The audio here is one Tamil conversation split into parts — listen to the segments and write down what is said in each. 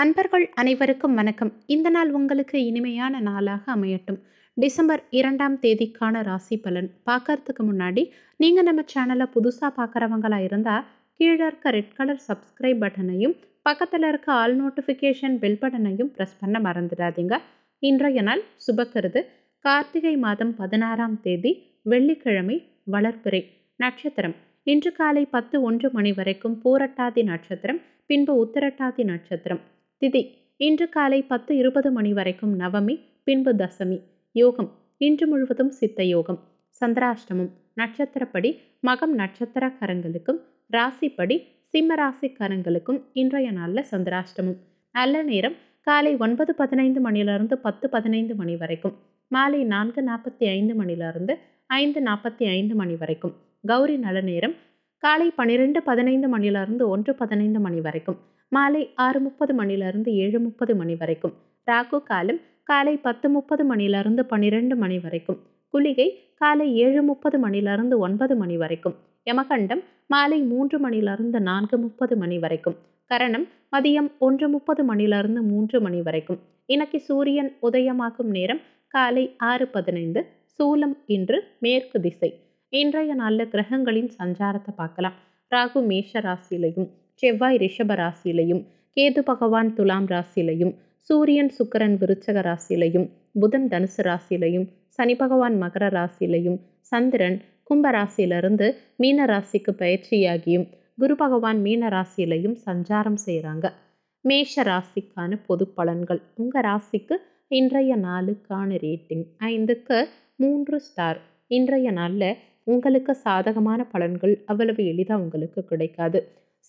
அன்பர்கள் அனைவருக்கும் வணக்கம் இந்த நாள் உங்களுக்கு இனிமையான நாளாக அமையட்டும் டிசம்பர் இரண்டாம் தேதிக்கான ராசி பலன் பார்க்கறதுக்கு முன்னாடி நீங்கள் நம்ம சேனலை புதுசாக பார்க்குறவங்களா இருந்தால் கீழே இருக்க ரெட் கலர் சப்ஸ்கிரைப் பட்டனையும் பக்கத்தில் இருக்க ஆல் நோட்டிஃபிகேஷன் பெல் பட்டனையும் ப்ரெஸ் பண்ண மறந்துடாதீங்க இன்றைய நாள் சுபக்கருது கார்த்திகை மாதம் பதினாறாம் தேதி வெள்ளிக்கிழமை வளர்ப்புரை நட்சத்திரம் இன்று காலை பத்து ஒன்று மணி வரைக்கும் பூரட்டாதி நட்சத்திரம் பின்பு உத்திரட்டாதி நட்சத்திரம் திதி இன்று காலை பத்து இருபது மணி வரைக்கும் நவமி பின்பு தசமி யோகம் இன்று முழுவதும் சித்த யோகம் சந்திராஷ்டமம் நட்சத்திரப்படி மகம் நட்சத்திரக்காரங்களுக்கும் ராசிப்படி சிம்ம கரங்களுக்கும் இன்றைய நாளில் சந்திராஷ்டமம் நல்ல நேரம் காலை ஒன்பது பதினைந்து மணியிலிருந்து பத்து பதினைந்து மணி வரைக்கும் மாலை நான்கு நாற்பத்தி ஐந்து மணியிலிருந்து ஐந்து நாற்பத்தி ஐந்து மணி வரைக்கும் கௌரி நல்ல நேரம் காலை பன்னிரெண்டு பதினைந்து மணியிலிருந்து ஒன்று பதினைந்து மணி வரைக்கும் மாலை ஆறு முப்பது மணிலிருந்து ஏழு முப்பது மணி வரைக்கும் ராகு காலம் காலை பத்து முப்பது மணிலிருந்து பன்னிரெண்டு மணி வரைக்கும் குளிகை காலை ஏழு முப்பது மணிலிருந்து ஒன்பது மணி வரைக்கும் யமகண்டம் மாலை மூன்று மணிலிருந்து நான்கு முப்பது மணி வரைக்கும் கரணம் மதியம் ஒன்று முப்பது மணிலிருந்து மூன்று மணி வரைக்கும் இன்னைக்கு சூரியன் உதயமாகும் நேரம் காலை ஆறு பதினைந்து சூலம் இன்று மேற்கு திசை இன்றைய நாளில் கிரகங்களின் சஞ்சாரத்தை பார்க்கலாம் ராகு மேஷ ராசியிலையும் செவ்வாய் ரிஷப ராசியிலையும் கேது பகவான் துலாம் ராசியிலையும் சூரியன் சுக்கரன் விருச்சக ராசியிலையும் புதன் தனுசு ராசியிலையும் சனி பகவான் மகர ராசியிலையும் சந்திரன் கும்ப ராசியிலிருந்து மீன ராசிக்கு பயிற்சியாகியும் குரு பகவான் மீன ராசியிலையும் சஞ்சாரம் செய்கிறாங்க மேஷ ராசிக்கான பொது பலன்கள் உங்கள் ராசிக்கு இன்றைய நாளுக்கான ரேட்டிங் ஐந்துக்கு மூன்று ஸ்டார் இன்றைய நாளில் உங்களுக்கு சாதகமான பலன்கள் அவ்வளவு எளிதாக உங்களுக்கு கிடைக்காது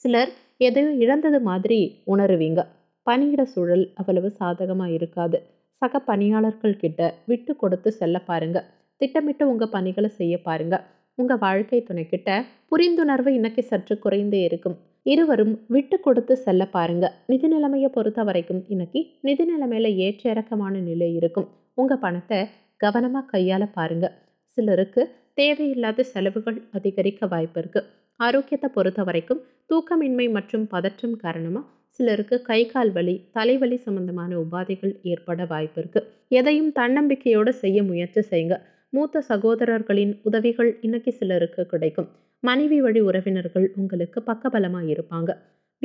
சிலர் எதையோ இழந்தது மாதிரி உணருவீங்க பணியிட சூழல் அவ்வளவு சாதகமாக இருக்காது சக பணியாளர்கள் கிட்ட விட்டு கொடுத்து செல்ல பாருங்க திட்டமிட்டு உங்கள் பணிகளை செய்ய பாருங்க உங்கள் வாழ்க்கை துணைக்கிட்ட புரிந்துணர்வு இன்னைக்கு சற்று குறைந்தே இருக்கும் இருவரும் விட்டு கொடுத்து செல்ல பாருங்க நிதி நிலைமையை பொறுத்த வரைக்கும் இன்னைக்கு நிதி நிலைமையில ஏற்ற இறக்கமான நிலை இருக்கும் உங்க பணத்தை கவனமா கையாள பாருங்க சிலருக்கு தேவையில்லாத செலவுகள் அதிகரிக்க வாய்ப்பு இருக்குது ஆரோக்கியத்தை பொறுத்த வரைக்கும் தூக்கமின்மை மற்றும் பதற்றம் காரணமாக சிலருக்கு கை கால் வலி தலைவலி சம்பந்தமான உபாதைகள் ஏற்பட வாய்ப்பு இருக்கு எதையும் தன்னம்பிக்கையோடு செய்ய முயற்சி செய்யுங்க மூத்த சகோதரர்களின் உதவிகள் இன்னைக்கு சிலருக்கு கிடைக்கும் மனைவி வழி உறவினர்கள் உங்களுக்கு பக்கபலமாக இருப்பாங்க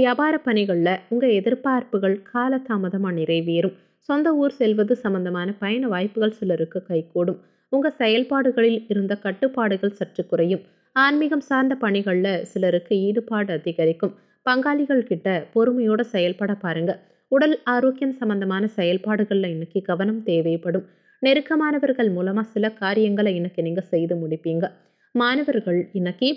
வியாபார பணிகளில் உங்கள் எதிர்பார்ப்புகள் காலதாமதமாக நிறைவேறும் சொந்த ஊர் செல்வது சம்பந்தமான பயண வாய்ப்புகள் சிலருக்கு கைகூடும் உங்கள் செயல்பாடுகளில் இருந்த கட்டுப்பாடுகள் சற்று குறையும் ஆன்மீகம் சார்ந்த பணிகளில் சிலருக்கு ஈடுபாடு அதிகரிக்கும் பங்காளிகள் கிட்ட பொறுமையோட செயல்பட பாருங்க உடல் ஆரோக்கியம் சம்பந்தமான செயல்பாடுகளில் இன்னைக்கு கவனம் தேவைப்படும் நெருக்கமானவர்கள் மூலமாக சில காரியங்களை இன்னைக்கு நீங்கள் செய்து முடிப்பீங்க மாணவர்கள் இன்னைக்கு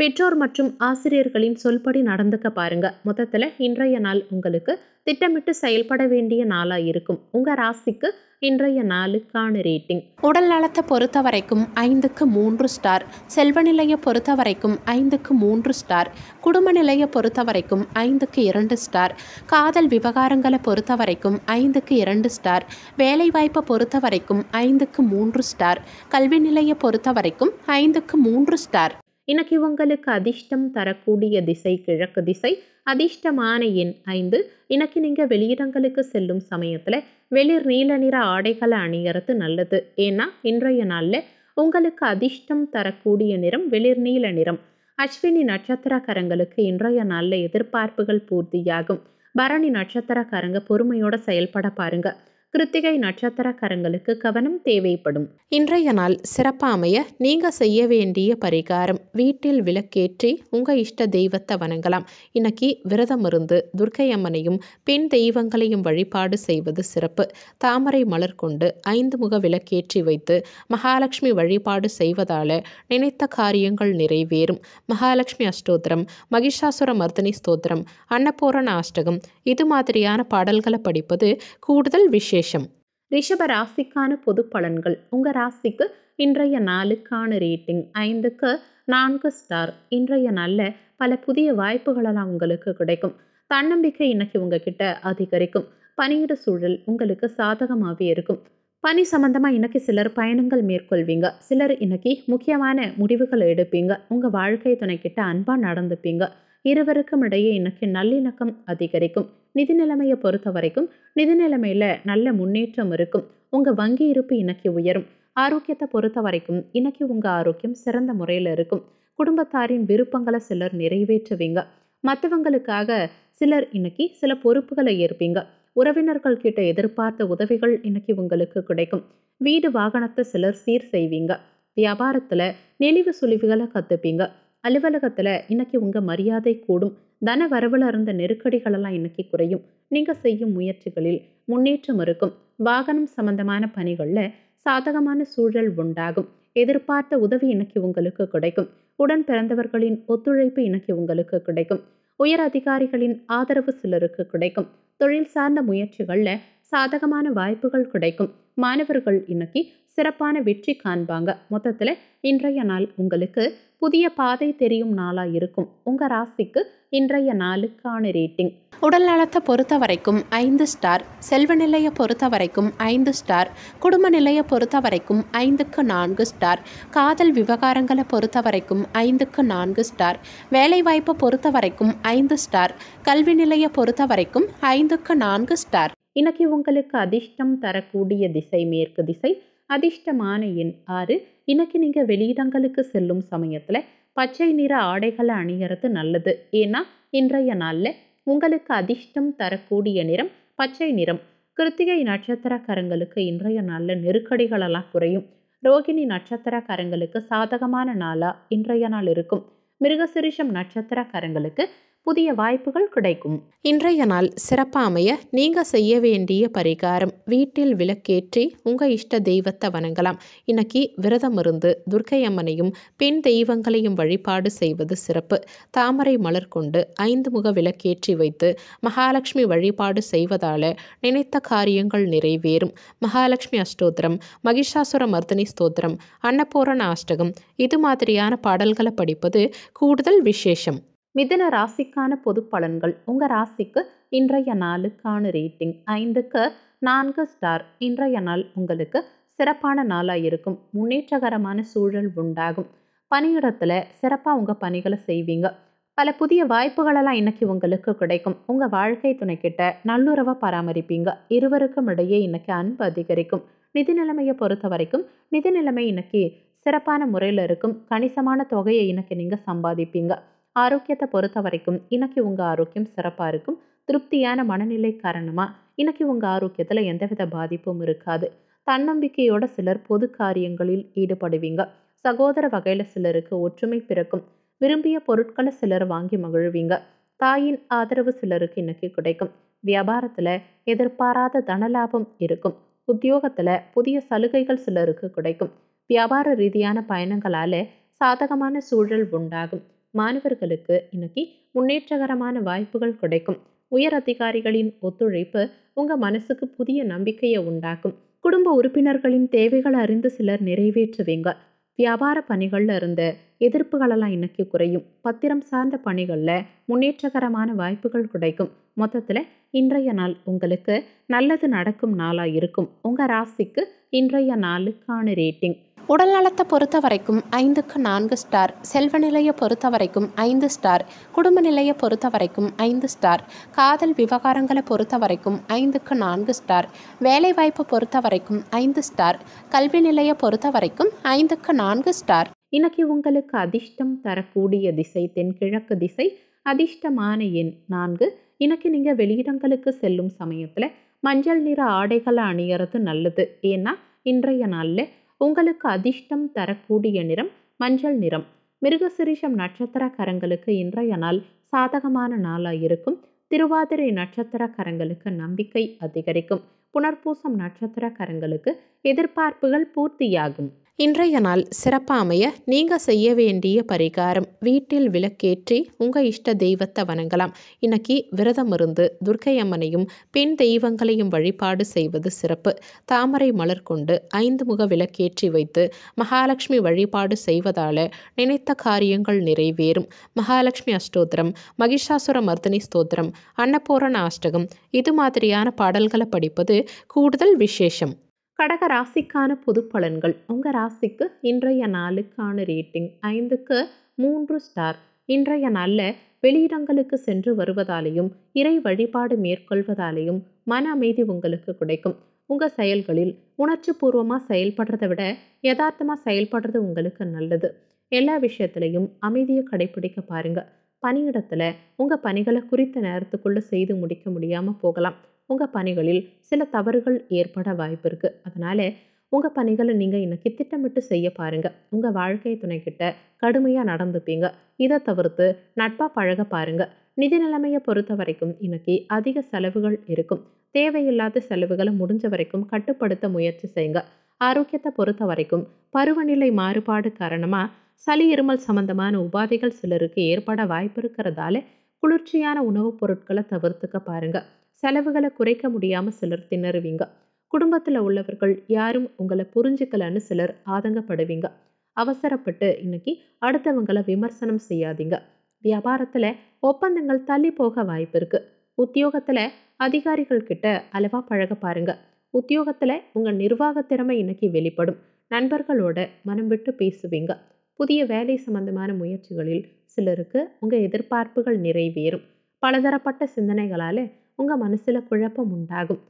பெற்றோர் மற்றும் ஆசிரியர்களின் சொல்படி நடந்துக்க பாருங்க மொத்தத்தில் இன்றைய நாள் உங்களுக்கு திட்டமிட்டு செயல்பட வேண்டிய நாளாக இருக்கும் உங்கள் ராசிக்கு இன்றைய நாளுக்கான ரேட்டிங் உடல் நலத்தை பொறுத்த வரைக்கும் ஐந்துக்கு மூன்று ஸ்டார் செல்வ நிலையை பொறுத்த வரைக்கும் ஐந்துக்கு மூன்று ஸ்டார் குடும்ப நிலையை பொறுத்த வரைக்கும் ஐந்துக்கு இரண்டு ஸ்டார் காதல் விவகாரங்களை பொறுத்த வரைக்கும் ஐந்துக்கு இரண்டு ஸ்டார் வேலைவாய்ப்பை பொறுத்த வரைக்கும் ஐந்துக்கு மூன்று ஸ்டார் கல்வி நிலையை பொறுத்த வரைக்கும் ஐந்துக்கு மூன்று ஸ்டார் இன்னைக்கு உங்களுக்கு அதிர்ஷ்டம் தரக்கூடிய திசை கிழக்கு திசை அதிர்ஷ்டமான எண் ஐந்து இன்னைக்கு நீங்கள் வெளியிடங்களுக்கு செல்லும் சமயத்தில் வெளிர் நீல நிற ஆடைகளை அணியறது நல்லது ஏன்னா இன்றைய நாளில் உங்களுக்கு அதிர்ஷ்டம் தரக்கூடிய நிறம் வெளிர் நீல நிறம் அஸ்வினி நட்சத்திரக்காரங்களுக்கு இன்றைய நாளில் எதிர்பார்ப்புகள் பூர்த்தியாகும் பரணி நட்சத்திரக்காரங்க பொறுமையோட செயல்பட பாருங்கள் கிருத்திகை நட்சத்திரக்காரங்களுக்கு கவனம் தேவைப்படும் இன்றைய நாள் சிறப்பாமைய நீங்கள் செய்ய வேண்டிய பரிகாரம் வீட்டில் விளக்கேற்றி உங்கள் இஷ்ட தெய்வத்தை வணங்கலாம் இன்னைக்கு விரதம் இருந்து துர்க்கை அம்மனையும் பெண் தெய்வங்களையும் வழிபாடு செய்வது சிறப்பு தாமரை மலர் கொண்டு ஐந்து முக விளக்கேற்றி வைத்து மகாலட்சுமி வழிபாடு செய்வதால் நினைத்த காரியங்கள் நிறைவேறும் மகாலட்சுமி அஷ்டோத்திரம் மகிஷாசுர மர்தினி ஸ்தோத்திரம் அன்னபூரண அஷ்டகம் இது மாதிரியான பாடல்களை படிப்பது கூடுதல் விஷயம் விசேஷம் ரிஷப ராசிக்கான பொது பலன்கள் உங்க ராசிக்கு இன்றைய நாளுக்கான ரேட்டிங் ஐந்துக்கு நான்கு ஸ்டார் இன்றைய நல்ல பல புதிய வாய்ப்புகளெல்லாம் உங்களுக்கு கிடைக்கும் தன்னம்பிக்கை இன்னைக்கு உங்ககிட்ட அதிகரிக்கும் பணியிட சூழல் உங்களுக்கு சாதகமாகவே இருக்கும் பணி சம்பந்தமாக இன்னைக்கு சிலர் பயணங்கள் மேற்கொள்வீங்க சிலர் இன்னைக்கு முக்கியமான முடிவுகளை எடுப்பீங்க உங்கள் வாழ்க்கை துணைக்கிட்ட அன்பாக நடந்துப்பீங்க இருவருக்கும் இடையே இன்னைக்கு நல்லிணக்கம் அதிகரிக்கும் நிதி நிலைமையை பொறுத்த வரைக்கும் நிதி நிலைமையில நல்ல முன்னேற்றம் இருக்கும் உங்க வங்கி இருப்பு இன்னைக்கு உயரும் ஆரோக்கியத்தை பொறுத்த வரைக்கும் இன்னைக்கு உங்க ஆரோக்கியம் சிறந்த முறையில் இருக்கும் குடும்பத்தாரின் விருப்பங்களை சிலர் நிறைவேற்றுவீங்க மற்றவங்களுக்காக சிலர் இன்னைக்கு சில பொறுப்புகளை ஏற்பீங்க உறவினர்கள் கிட்ட எதிர்பார்த்த உதவிகள் இன்னைக்கு உங்களுக்கு கிடைக்கும் வீடு வாகனத்தை சிலர் சீர் செய்வீங்க வியாபாரத்துல நெளிவு சுழிவுகளை கத்துப்பீங்க அலுவலகத்தில் இன்னைக்கு உங்கள் மரியாதை கூடும் தன வரவில் இருந்த நெருக்கடிகளெல்லாம் இன்னைக்கு குறையும் நீங்கள் செய்யும் முயற்சிகளில் முன்னேற்றம் இருக்கும் வாகனம் சம்பந்தமான பணிகளில் சாதகமான சூழல் உண்டாகும் எதிர்பார்த்த உதவி இன்னைக்கு உங்களுக்கு கிடைக்கும் உடன் பிறந்தவர்களின் ஒத்துழைப்பு இன்னைக்கு உங்களுக்கு கிடைக்கும் உயர் அதிகாரிகளின் ஆதரவு சிலருக்கு கிடைக்கும் தொழில் சார்ந்த முயற்சிகளில் சாதகமான வாய்ப்புகள் கிடைக்கும் மாணவர்கள் இன்னைக்கு சிறப்பான வெற்றி காண்பாங்க மொத்தத்தில் இன்றைய நாள் உங்களுக்கு புதிய பாதை தெரியும் நாளாக இருக்கும் உங்கள் ராசிக்கு இன்றைய நாளுக்கான ரேட்டிங் உடல் நலத்தை பொறுத்த வரைக்கும் ஐந்து ஸ்டார் செல்வ நிலையை பொறுத்த வரைக்கும் ஐந்து ஸ்டார் குடும்ப நிலையை பொறுத்த வரைக்கும் ஐந்துக்கு நான்கு ஸ்டார் காதல் விவகாரங்களை பொறுத்த வரைக்கும் ஐந்துக்கு நான்கு ஸ்டார் வேலைவாய்ப்பை பொறுத்த வரைக்கும் ஐந்து ஸ்டார் கல்வி நிலையை பொறுத்த வரைக்கும் ஐந்துக்கு நான்கு ஸ்டார் இன்னைக்கு உங்களுக்கு அதிர்ஷ்டம் தரக்கூடிய திசை மேற்கு திசை அதிர்ஷ்டமான எண் ஆறு இன்னைக்கு நீங்கள் வெளியிடங்களுக்கு செல்லும் சமயத்தில் பச்சை நிற ஆடைகளை அணிகிறது நல்லது ஏன்னா இன்றைய நாளில் உங்களுக்கு அதிர்ஷ்டம் தரக்கூடிய நிறம் பச்சை நிறம் கிருத்திகை நட்சத்திரக்காரங்களுக்கு இன்றைய நாளில் நெருக்கடிகளெல்லாம் குறையும் ரோகிணி நட்சத்திரக்காரங்களுக்கு சாதகமான நாளாக இன்றைய நாள் இருக்கும் மிருகசிரிஷம் நட்சத்திரக்காரங்களுக்கு புதிய வாய்ப்புகள் கிடைக்கும் இன்றைய நாள் சிறப்பாமைய நீங்க நீங்கள் செய்ய வேண்டிய பரிகாரம் வீட்டில் விளக்கேற்றி உங்கள் இஷ்ட தெய்வத்தை வணங்கலாம் இன்னைக்கு விரதம் இருந்து துர்க்கை அம்மனையும் பெண் தெய்வங்களையும் வழிபாடு செய்வது சிறப்பு தாமரை மலர் கொண்டு ஐந்து முக விளக்கேற்றி வைத்து மகாலட்சுமி வழிபாடு செய்வதால் நினைத்த காரியங்கள் நிறைவேறும் மகாலட்சுமி அஷ்டோத்திரம் மகிஷாசுர மர்தனி ஸ்தோத்திரம் அன்னபூரண அஷ்டகம் இது மாதிரியான பாடல்களை படிப்பது கூடுதல் விசேஷம் மிதன ராசிக்கான பொது பலன்கள் உங்கள் ராசிக்கு இன்றைய நாளுக்கான ரேட்டிங் ஐந்துக்கு நான்கு ஸ்டார் இன்றைய நாள் உங்களுக்கு சிறப்பான நாளாக இருக்கும் முன்னேற்றகரமான சூழல் உண்டாகும் பணியிடத்தில் சிறப்பாக உங்கள் பணிகளை செய்வீங்க பல புதிய வாய்ப்புகளெல்லாம் இன்னைக்கு உங்களுக்கு கிடைக்கும் உங்கள் வாழ்க்கை துணைக்கிட்ட நல்லுறவை பராமரிப்பீங்க இருவருக்கும் இடையே இன்னைக்கு அன்பு அதிகரிக்கும் நிதி நிலைமையை பொறுத்த வரைக்கும் நிதி நிலைமை இன்னைக்கு சிறப்பான முறையில் இருக்கும் கணிசமான தொகையை இன்னைக்கு நீங்கள் சம்பாதிப்பீங்க ஆரோக்கியத்தை பொறுத்த வரைக்கும் இன்னைக்கு உங்கள் ஆரோக்கியம் சிறப்பாக இருக்கும் திருப்தியான மனநிலை காரணமாக இன்னைக்கு உங்கள் ஆரோக்கியத்தில் எந்தவித பாதிப்பும் இருக்காது தன்னம்பிக்கையோட சிலர் பொது காரியங்களில் ஈடுபடுவீங்க சகோதர வகையில் சிலருக்கு ஒற்றுமை பிறக்கும் விரும்பிய பொருட்களை சிலர் வாங்கி மகிழ்வீங்க தாயின் ஆதரவு சிலருக்கு இன்னைக்கு கிடைக்கும் வியாபாரத்தில் எதிர்பாராத தனலாபம் இருக்கும் உத்தியோகத்தில் புதிய சலுகைகள் சிலருக்கு கிடைக்கும் வியாபார ரீதியான பயணங்களால சாதகமான சூழல் உண்டாகும் மாணவர்களுக்கு இன்னைக்கு முன்னேற்றகரமான வாய்ப்புகள் கிடைக்கும் உயர் அதிகாரிகளின் ஒத்துழைப்பு உங்கள் மனசுக்கு புதிய நம்பிக்கையை உண்டாக்கும் குடும்ப உறுப்பினர்களின் தேவைகளை அறிந்து சிலர் நிறைவேற்றுவீங்க வியாபார பணிகளில் இருந்த எதிர்ப்புகளெல்லாம் இன்னைக்கு குறையும் பத்திரம் சார்ந்த பணிகளில் முன்னேற்றகரமான வாய்ப்புகள் கிடைக்கும் மொத்தத்தில் இன்றைய நாள் உங்களுக்கு நல்லது நடக்கும் நாளாக இருக்கும் உங்கள் ராசிக்கு இன்றைய நாளுக்கான ரேட்டிங் உடல் நலத்தை பொறுத்த வரைக்கும் ஐந்துக்கு நான்கு ஸ்டார் செல்வ நிலையை பொறுத்த வரைக்கும் ஐந்து ஸ்டார் குடும்ப நிலையை பொறுத்த வரைக்கும் ஐந்து ஸ்டார் காதல் விவகாரங்களை பொறுத்த வரைக்கும் ஐந்துக்கு நான்கு ஸ்டார் வேலைவாய்ப்பை பொறுத்த வரைக்கும் ஐந்து ஸ்டார் கல்வி நிலையை பொறுத்த வரைக்கும் ஐந்துக்கு நான்கு ஸ்டார் இன்னைக்கு உங்களுக்கு அதிர்ஷ்டம் தரக்கூடிய திசை தென்கிழக்கு திசை அதிர்ஷ்டமான எண் நான்கு இன்னைக்கு நீங்கள் வெளியிடங்களுக்கு செல்லும் சமயத்தில் மஞ்சள் நிற ஆடைகளை அணியறது நல்லது ஏன்னா இன்றைய நாளில் உங்களுக்கு அதிர்ஷ்டம் தரக்கூடிய நிறம் மஞ்சள் நிறம் மிருகசிரிஷம் நட்சத்திரக்காரங்களுக்கு இன்றைய நாள் சாதகமான நாளாக இருக்கும் திருவாதிரை நட்சத்திரக்காரங்களுக்கு நம்பிக்கை அதிகரிக்கும் புனர்பூசம் நட்சத்திரக்காரங்களுக்கு எதிர்பார்ப்புகள் பூர்த்தியாகும் இன்றைய நாள் சிறப்பாமைய நீங்கள் செய்ய வேண்டிய பரிகாரம் வீட்டில் விளக்கேற்றி உங்கள் இஷ்ட தெய்வத்தை வணங்கலாம் இன்னைக்கு விரதம் இருந்து துர்க்கை அம்மனையும் பெண் தெய்வங்களையும் வழிபாடு செய்வது சிறப்பு தாமரை மலர் கொண்டு ஐந்து முக விளக்கேற்றி வைத்து மகாலட்சுமி வழிபாடு செய்வதால் நினைத்த காரியங்கள் நிறைவேறும் மகாலட்சுமி அஷ்டோத்திரம் மகிஷாசுர மர்தினி ஸ்தோத்திரம் அன்னபூரண அஷ்டகம் இது மாதிரியான பாடல்களை படிப்பது கூடுதல் விசேஷம் கடக ராசிக்கான பொது பலன்கள் உங்கள் ராசிக்கு இன்றைய நாளுக்கான ரேட்டிங் ஐந்துக்கு மூன்று ஸ்டார் இன்றைய நாளில் வெளியிடங்களுக்கு சென்று வருவதாலேயும் இறை வழிபாடு மேற்கொள்வதாலேயும் மன அமைதி உங்களுக்கு கிடைக்கும் உங்கள் செயல்களில் உணர்ச்சி பூர்வமாக செயல்படுறதை விட யதார்த்தமாக செயல்படுறது உங்களுக்கு நல்லது எல்லா விஷயத்துலையும் அமைதியை கடைபிடிக்க பாருங்கள் பணியிடத்தில் உங்கள் பணிகளை குறித்த நேரத்துக்குள்ளே செய்து முடிக்க முடியாமல் போகலாம் உங்கள் பணிகளில் சில தவறுகள் ஏற்பட வாய்ப்பு இருக்குது அதனால் உங்கள் பணிகளை நீங்கள் இன்றைக்கி திட்டமிட்டு செய்ய பாருங்கள் உங்கள் வாழ்க்கை துணைக்கிட்ட கடுமையாக நடந்துப்பீங்க இதை தவிர்த்து நட்பாக பழக பாருங்கள் நிதி நிலைமையை பொறுத்த வரைக்கும் இன்னைக்கு அதிக செலவுகள் இருக்கும் தேவையில்லாத செலவுகளை முடிஞ்ச வரைக்கும் கட்டுப்படுத்த முயற்சி செய்யுங்க ஆரோக்கியத்தை பொறுத்த வரைக்கும் பருவநிலை மாறுபாடு காரணமாக சளி இருமல் சம்பந்தமான உபாதைகள் சிலருக்கு ஏற்பட வாய்ப்பு இருக்கிறதால குளிர்ச்சியான உணவுப் பொருட்களை தவிர்த்துக்க பாருங்கள் செலவுகளை குறைக்க முடியாமல் சிலர் திணறுவீங்க குடும்பத்தில் உள்ளவர்கள் யாரும் உங்களை புரிஞ்சுக்கலன்னு சிலர் ஆதங்கப்படுவீங்க அவசரப்பட்டு இன்னைக்கு அடுத்தவங்களை விமர்சனம் செய்யாதீங்க வியாபாரத்தில் ஒப்பந்தங்கள் தள்ளி போக வாய்ப்பு இருக்கு உத்தியோகத்தில் அதிகாரிகள் கிட்ட அளவாக பழக பாருங்க உத்தியோகத்தில் உங்கள் நிர்வாக திறமை இன்னைக்கு வெளிப்படும் நண்பர்களோட மனம் விட்டு பேசுவீங்க புதிய வேலை சம்பந்தமான முயற்சிகளில் சிலருக்கு உங்கள் எதிர்பார்ப்புகள் நிறைவேறும் பலதரப்பட்ட சிந்தனைகளால் உங்கள் மனசில் குழப்பம் உண்டாகும்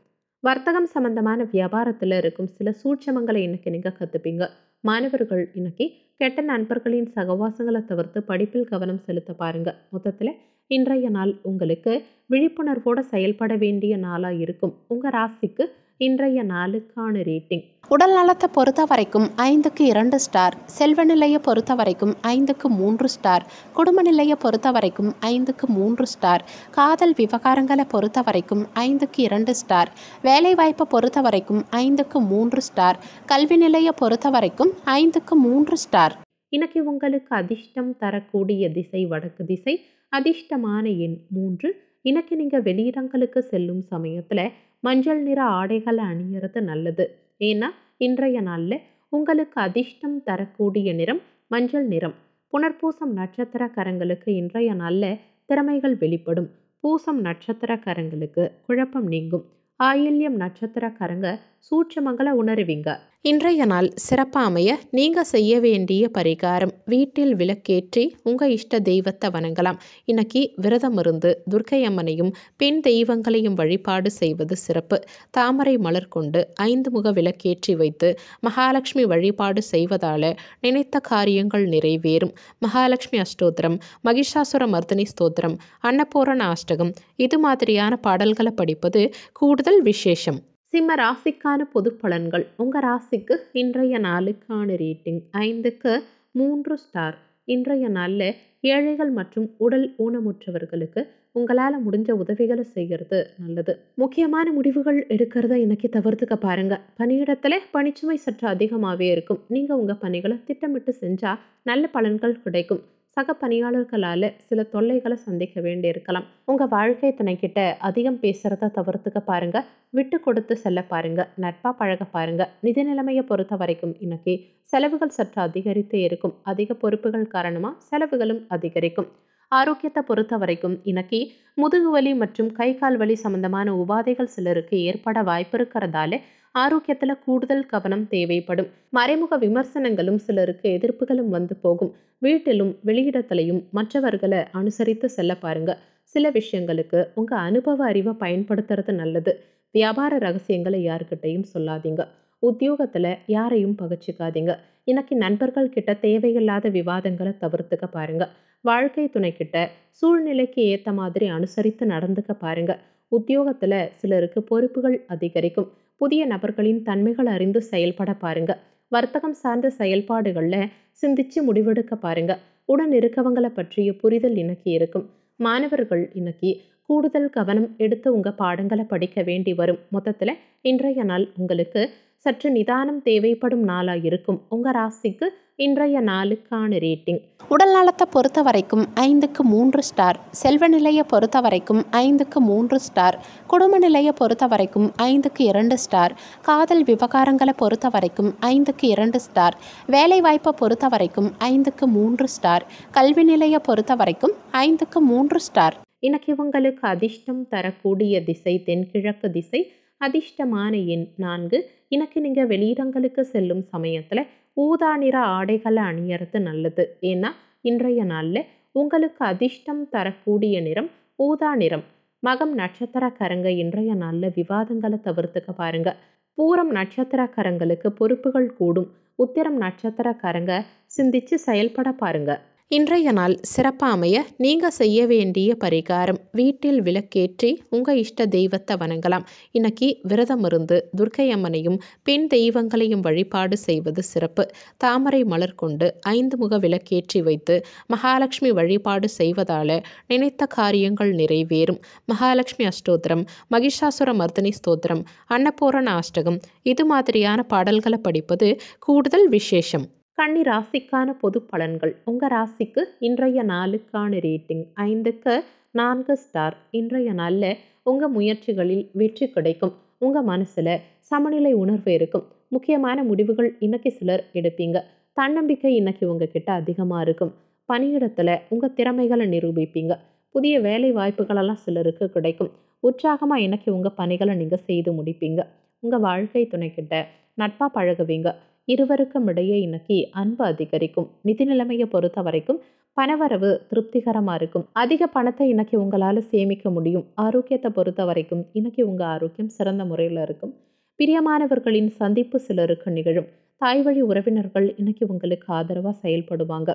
வர்த்தகம் சம்பந்தமான வியாபாரத்தில் இருக்கும் சில சூட்சமங்களை இன்னைக்கு நீங்கள் கற்றுப்பீங்க மாணவர்கள் இன்னைக்கு கெட்ட நண்பர்களின் சகவாசங்களை தவிர்த்து படிப்பில் கவனம் செலுத்த பாருங்க மொத்தத்தில் இன்றைய நாள் உங்களுக்கு விழிப்புணர்வோடு செயல்பட வேண்டிய நாளாக இருக்கும் உங்கள் ராசிக்கு இன்றைய நாளுக்கான ரேட்டிங் உடல் நலத்தை பொறுத்த வரைக்கும் ஐந்துக்கு இரண்டு ஸ்டார் செல்வ நிலையை பொறுத்த வரைக்கும் ஐந்துக்கு மூன்று ஸ்டார் குடும்ப நிலையை பொறுத்த வரைக்கும் ஐந்துக்கு மூன்று ஸ்டார் காதல் விவகாரங்களை பொறுத்த வரைக்கும் ஐந்துக்கு இரண்டு ஸ்டார் வேலைவாய்ப்பை பொறுத்த வரைக்கும் ஐந்துக்கு மூன்று ஸ்டார் கல்வி நிலையை பொறுத்த வரைக்கும் ஐந்துக்கு மூன்று ஸ்டார் இன்னைக்கு உங்களுக்கு அதிர்ஷ்டம் தரக்கூடிய திசை வடக்கு திசை அதிர்ஷ்டமான எண் மூன்று இன்னைக்கு நீங்கள் வெளியிடங்களுக்கு செல்லும் சமயத்தில் மஞ்சள் நிற ஆடைகளை அணியறது நல்லது ஏன்னா இன்றைய நாளில் உங்களுக்கு அதிர்ஷ்டம் தரக்கூடிய நிறம் மஞ்சள் நிறம் புனர்பூசம் நட்சத்திரக்காரங்களுக்கு இன்றைய நாளில் திறமைகள் வெளிப்படும் பூசம் நட்சத்திரக்காரங்களுக்கு குழப்பம் நீங்கும் ஆயில்யம் நட்சத்திரக்காரங்க சூட்சமங்களை உணருவிங்க இன்றைய நாள் சிறப்பாமைய நீங்க நீங்கள் செய்ய வேண்டிய பரிகாரம் வீட்டில் விளக்கேற்றி உங்கள் இஷ்ட தெய்வத்தை வணங்கலாம் இன்னைக்கு விரதம் இருந்து துர்க்கை அம்மனையும் பெண் தெய்வங்களையும் வழிபாடு செய்வது சிறப்பு தாமரை மலர் கொண்டு ஐந்து முக விளக்கேற்றி வைத்து மகாலட்சுமி வழிபாடு செய்வதால் நினைத்த காரியங்கள் நிறைவேறும் மகாலட்சுமி அஷ்டோத்திரம் மகிஷாசுர மர்தினி ஸ்தோத்திரம் அன்னபூரண அஷ்டகம் இது மாதிரியான பாடல்களை படிப்பது கூடுதல் விசேஷம் சிம்ம ராசிக்கான பொது பலன்கள் உங்கள் ராசிக்கு இன்றைய நாளுக்கான ரேட்டிங் ஐந்துக்கு மூன்று ஸ்டார் இன்றைய நாளில் ஏழைகள் மற்றும் உடல் ஊனமுற்றவர்களுக்கு உங்களால் முடிஞ்ச உதவிகளை செய்கிறது நல்லது முக்கியமான முடிவுகள் எடுக்கிறத இன்னைக்கு தவிர்த்துக்க பாருங்க பணியிடத்தில் பணிச்சுமை சற்று அதிகமாகவே இருக்கும் நீங்கள் உங்கள் பணிகளை திட்டமிட்டு செஞ்சால் நல்ல பலன்கள் கிடைக்கும் சக பணியாளர்களால் சில தொல்லைகளை சந்திக்க வேண்டியிருக்கலாம் உங்கள் வாழ்க்கை துணைக்கிட்ட அதிகம் பேசுகிறத தவிர்த்துக்க பாருங்கள் விட்டு கொடுத்து செல்ல பாருங்கள் நட்பாக பழக பாருங்கள் நிதி நிலைமையை பொறுத்த வரைக்கும் இன்னைக்கு செலவுகள் சற்று அதிகரித்து இருக்கும் அதிக பொறுப்புகள் காரணமாக செலவுகளும் அதிகரிக்கும் ஆரோக்கியத்தை பொறுத்த வரைக்கும் இன்னைக்கு முதுகு வலி மற்றும் கை கால் வலி சம்பந்தமான உபாதைகள் சிலருக்கு ஏற்பட வாய்ப்பு இருக்கிறதால ஆரோக்கியத்தில் கூடுதல் கவனம் தேவைப்படும் மறைமுக விமர்சனங்களும் சிலருக்கு எதிர்ப்புகளும் வந்து போகும் வீட்டிலும் வெளியிடத்திலையும் மற்றவர்களை அனுசரித்து செல்ல பாருங்க சில விஷயங்களுக்கு உங்கள் அனுபவ அறிவை பயன்படுத்துறது நல்லது வியாபார ரகசியங்களை யாருக்கிட்டையும் சொல்லாதீங்க உத்தியோகத்தில் யாரையும் பகச்சிக்காதீங்க இன்னைக்கு நண்பர்கள் கிட்ட தேவையில்லாத விவாதங்களை தவிர்த்துக்க பாருங்க வாழ்க்கை துணைக்கிட்ட சூழ்நிலைக்கு ஏற்ற மாதிரி அனுசரித்து நடந்துக்க பாருங்க உத்தியோகத்தில் சிலருக்கு பொறுப்புகள் அதிகரிக்கும் புதிய நபர்களின் தன்மைகள் அறிந்து செயல்பட பாருங்க வர்த்தகம் சார்ந்த செயல்பாடுகளில் சிந்திச்சு முடிவெடுக்க பாருங்க உடன் இருக்கவங்களை பற்றிய புரிதல் இன்னைக்கு இருக்கும் மாணவர்கள் இன்னைக்கு கூடுதல் கவனம் எடுத்து உங்கள் பாடங்களை படிக்க வேண்டி வரும் மொத்தத்தில் இன்றைய நாள் உங்களுக்கு சற்று நிதானம் தேவைப்படும் நாளாக இருக்கும் உங்கள் ராசிக்கு இன்றைய நாளுக்கான ரேட்டிங் உடல் நலத்தை பொறுத்த வரைக்கும் ஐந்துக்கு மூன்று ஸ்டார் செல்வ நிலையை பொறுத்த வரைக்கும் ஐந்துக்கு மூன்று ஸ்டார் குடும்ப நிலையை பொறுத்த வரைக்கும் ஐந்துக்கு இரண்டு ஸ்டார் காதல் விவகாரங்களை பொறுத்த வரைக்கும் ஐந்துக்கு இரண்டு ஸ்டார் வேலைவாய்ப்பை பொறுத்த வரைக்கும் ஐந்துக்கு மூன்று ஸ்டார் கல்வி நிலையை பொறுத்த வரைக்கும் ஐந்துக்கு மூன்று ஸ்டார் இன்னைக்கு இவங்களுக்கு அதிர்ஷ்டம் தரக்கூடிய திசை தென்கிழக்கு திசை அதிர்ஷ்டமான எண் நான்கு இன்னைக்கு நீங்கள் வெளியிடங்களுக்கு செல்லும் சமயத்தில் ஊதா நிற ஆடைகளை அணியறது நல்லது ஏன்னா இன்றைய நாளில் உங்களுக்கு அதிர்ஷ்டம் தரக்கூடிய நிறம் ஊதா நிறம் மகம் நட்சத்திரக்காரங்க இன்றைய நாளில் விவாதங்களை தவிர்த்துக்க பாருங்க பூரம் நட்சத்திரக்காரங்களுக்கு பொறுப்புகள் கூடும் உத்திரம் நட்சத்திரக்காரங்க சிந்திச்சு செயல்பட பாருங்கள் இன்றைய நாள் சிறப்பாமைய நீங்கள் செய்ய வேண்டிய பரிகாரம் வீட்டில் விளக்கேற்றி உங்கள் இஷ்ட தெய்வத்தை வணங்கலாம் இன்னைக்கு விரதம் இருந்து துர்க்கை அம்மனையும் பெண் தெய்வங்களையும் வழிபாடு செய்வது சிறப்பு தாமரை மலர் கொண்டு ஐந்து முக விளக்கேற்றி வைத்து மகாலட்சுமி வழிபாடு செய்வதால் நினைத்த காரியங்கள் நிறைவேறும் மகாலட்சுமி அஷ்டோத்திரம் மகிஷாசுர மர்தினி ஸ்தோத்திரம் அன்னபூரண அஷ்டகம் இது மாதிரியான பாடல்களை படிப்பது கூடுதல் விசேஷம் கன்னி ராசிக்கான பொது பலன்கள் உங்கள் ராசிக்கு இன்றைய நாளுக்கான ரேட்டிங் ஐந்துக்கு நான்கு ஸ்டார் இன்றைய நாளில் உங்கள் முயற்சிகளில் வெற்றி கிடைக்கும் உங்கள் மனசில் சமநிலை உணர்வு இருக்கும் முக்கியமான முடிவுகள் இன்னைக்கு சிலர் எடுப்பீங்க தன்னம்பிக்கை இன்னைக்கு உங்ககிட்ட அதிகமாக இருக்கும் பணியிடத்தில் உங்கள் திறமைகளை நிரூபிப்பீங்க புதிய வேலை வாய்ப்புகளெல்லாம் சிலருக்கு கிடைக்கும் உற்சாகமாக இன்னைக்கு உங்கள் பணிகளை நீங்கள் செய்து முடிப்பீங்க உங்கள் வாழ்க்கை துணைக்கிட்ட நட்பாக பழகுவீங்க இருவருக்கும் இடையே இன்னைக்கு அன்பு அதிகரிக்கும் நிதி நிலைமையை பொறுத்த வரைக்கும் பணவரவு திருப்திகரமாக இருக்கும் அதிக பணத்தை இன்னைக்கு உங்களால் சேமிக்க முடியும் ஆரோக்கியத்தை பொறுத்த வரைக்கும் இன்னைக்கு உங்கள் ஆரோக்கியம் சிறந்த முறையில் இருக்கும் பிரியமானவர்களின் சந்திப்பு சிலருக்கு நிகழும் தாய் வழி உறவினர்கள் இன்னைக்கு உங்களுக்கு ஆதரவாக செயல்படுவாங்க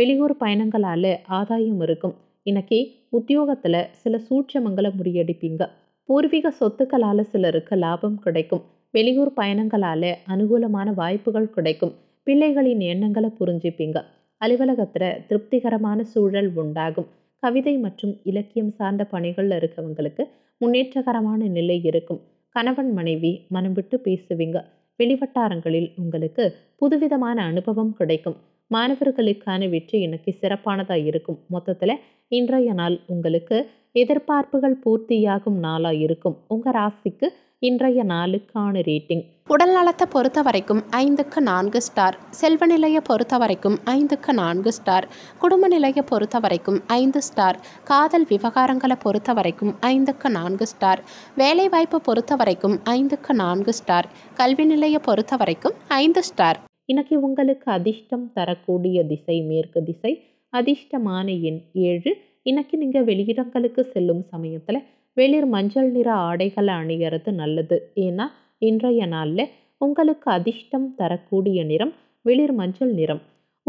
வெளியூர் பயணங்களால் ஆதாயம் இருக்கும் இன்னைக்கு உத்தியோகத்தில் சில சூட்சமங்களை முறியடிப்பீங்க பூர்வீக சொத்துக்களால் சிலருக்கு லாபம் கிடைக்கும் வெளியூர் பயணங்களால் அனுகூலமான வாய்ப்புகள் கிடைக்கும் பிள்ளைகளின் எண்ணங்களை புரிஞ்சுப்பீங்க அலுவலகத்தில் திருப்திகரமான சூழல் உண்டாகும் கவிதை மற்றும் இலக்கியம் சார்ந்த பணிகளில் இருக்கவங்களுக்கு முன்னேற்றகரமான நிலை இருக்கும் கணவன் மனைவி மனம் விட்டு பேசுவீங்க வெளிவட்டாரங்களில் உங்களுக்கு புதுவிதமான அனுபவம் கிடைக்கும் மாணவர்களுக்கான வெற்றி இன்னைக்கு சிறப்பானதாக இருக்கும் மொத்தத்தில் இன்றைய நாள் உங்களுக்கு எதிர்பார்ப்புகள் பூர்த்தியாகும் நாளாக இருக்கும் உங்கள் ராசிக்கு இன்றைய நாளுக்கான ரேட்டிங் உடல் நலத்தை பொறுத்த வரைக்கும் ஐந்துக்கு நான்கு ஸ்டார் செல்வ நிலையை பொறுத்த வரைக்கும் ஐந்துக்கு நான்கு ஸ்டார் குடும்ப நிலையை பொறுத்த வரைக்கும் ஐந்து ஸ்டார் காதல் விவகாரங்களை பொறுத்த வரைக்கும் ஐந்துக்கு நான்கு ஸ்டார் வேலைவாய்ப்பை பொறுத்த வரைக்கும் ஐந்துக்கு நான்கு ஸ்டார் கல்வி நிலையை பொறுத்த வரைக்கும் ஐந்து ஸ்டார் இன்னைக்கு உங்களுக்கு அதிர்ஷ்டம் தரக்கூடிய திசை மேற்கு திசை அதிர்ஷ்டமான எண் ஏழு இன்னைக்கு நீங்கள் வெளியிடங்களுக்கு செல்லும் சமயத்தில் வெளிர் மஞ்சள் நிற ஆடைகளை அணிகிறது நல்லது ஏன்னா இன்றைய நாளில் உங்களுக்கு அதிர்ஷ்டம் தரக்கூடிய நிறம் வெளிர் மஞ்சள் நிறம்